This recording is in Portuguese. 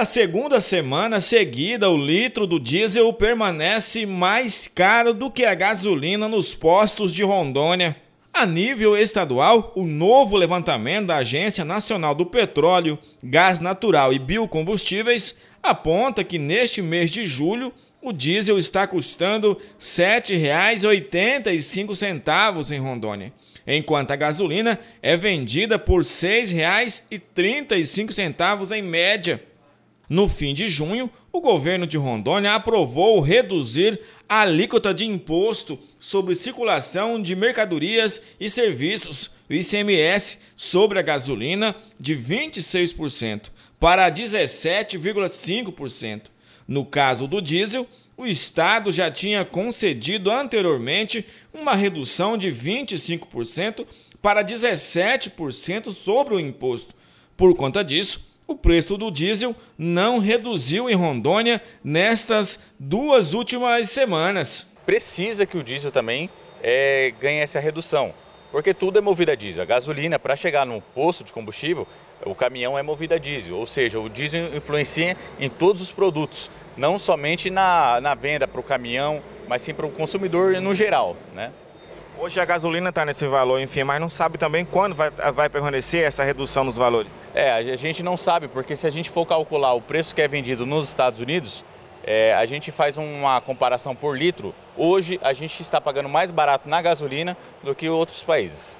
Pela segunda semana seguida, o litro do diesel permanece mais caro do que a gasolina nos postos de Rondônia. A nível estadual, o novo levantamento da Agência Nacional do Petróleo, Gás Natural e Biocombustíveis aponta que neste mês de julho o diesel está custando R$ 7,85 em Rondônia, enquanto a gasolina é vendida por R$ 6,35 em média. No fim de junho, o governo de Rondônia aprovou reduzir a alíquota de imposto sobre circulação de mercadorias e serviços, o ICMS, sobre a gasolina de 26% para 17,5%. No caso do diesel, o Estado já tinha concedido anteriormente uma redução de 25% para 17% sobre o imposto. Por conta disso, o preço do diesel não reduziu em Rondônia nestas duas últimas semanas. Precisa que o diesel também é, ganhe essa redução, porque tudo é movido a diesel. A gasolina, para chegar num posto de combustível, o caminhão é movido a diesel, ou seja, o diesel influencia em todos os produtos, não somente na, na venda para o caminhão, mas sim para o consumidor no geral. Né? Hoje a gasolina está nesse valor, enfim, mas não sabe também quando vai, vai permanecer essa redução nos valores. É, a gente não sabe, porque se a gente for calcular o preço que é vendido nos Estados Unidos, é, a gente faz uma comparação por litro. Hoje a gente está pagando mais barato na gasolina do que outros países.